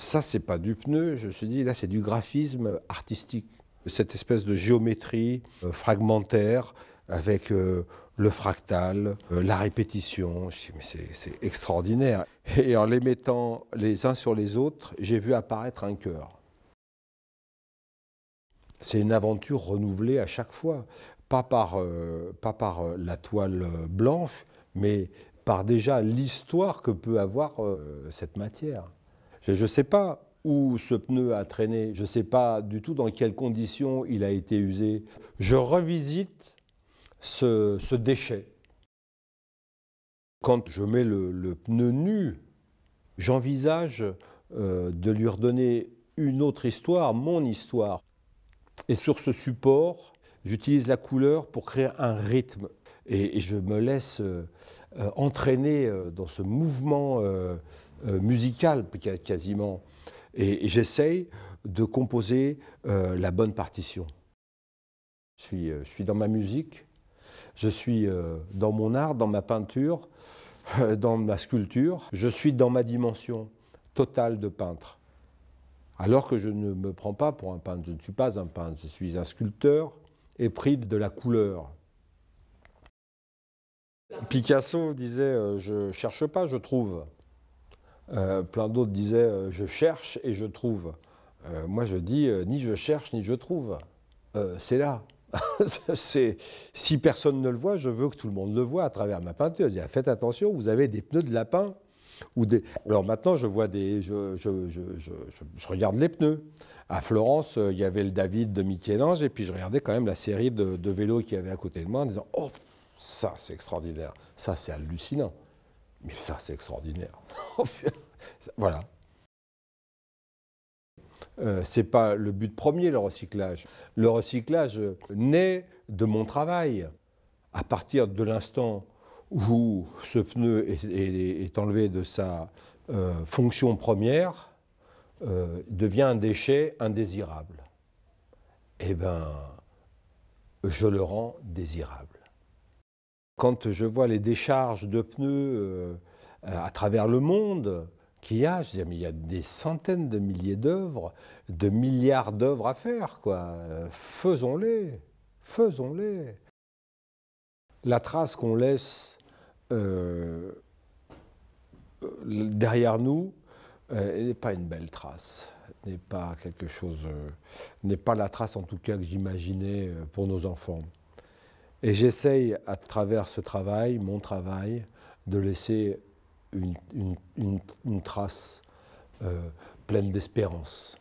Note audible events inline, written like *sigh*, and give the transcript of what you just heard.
Ça, c'est pas du pneu, je me suis dit, là, c'est du graphisme artistique. Cette espèce de géométrie euh, fragmentaire avec euh, le fractal, euh, la répétition. c'est extraordinaire. Et en les mettant les uns sur les autres, j'ai vu apparaître un cœur. C'est une aventure renouvelée à chaque fois, pas par, pas par la toile blanche, mais par déjà l'histoire que peut avoir cette matière. Je ne sais pas où ce pneu a traîné, je ne sais pas du tout dans quelles conditions il a été usé. Je revisite ce, déchet. Quand je mets le, pneu nu, j'envisage euh, de lui redonner une autre histoire, mon histoire. Et sur ce support, J'utilise la couleur pour créer un rythme et, je me laisse euh, euh, entraîner euh, dans ce mouvement musical quasiment. Et, j'essaye de composer la bonne partition. Je suis, je suis, dans ma musique, je suis dans mon art, dans ma peinture, dans ma sculpture, je suis dans ma dimension totale de peintre. Alors que je ne me prends pas pour un peintre, je ne suis pas un peintre, je suis un sculpteur, et de la couleur. Picasso disait euh, Je cherche pas, je trouve. Euh, plein d'autres disaient euh, Je cherche et je trouve. moi, je dis Ni je cherche, ni je trouve. c'est là. *laughs* c'est, si personne ne le voit, je veux que tout le monde le voit à travers ma peinture. Je dis, faites attention, vous avez des pneus de lapin. Alors maintenant, je vois des. Je, regarde les pneus. À Florence, euh, il y avait le David de Michel-Ange, et puis je regardais quand même la série de, vélos qu'il y avait à côté de moi en disant Oh, ça, c'est extraordinaire. Ça, c'est hallucinant. Mais ça, c'est extraordinaire. *laughs* voilà. Euh, c'est pas le but premier, le recyclage. Le recyclage naît de mon travail. À partir de l'instant où ce pneu est, enlevé de sa euh, fonction première, euh, devient un déchet indésirable. Eh bien, je le rends désirable. Quand je vois les décharges de pneus euh, à travers le monde, qu'il y a, je dis, mais il y a des centaines de milliers d'œuvres, de milliards d'œuvres à faire, quoi. Faisons-les, faisons-les. La trace qu'on laisse euh, derrière nous euh, n'est pas une belle trace, n'est pas quelque chose, euh, n'est pas la trace en tout cas que j'imaginais euh, pour nos enfants. Et j'essaye à travers ce travail, mon travail, de laisser une trace pleine d'espérance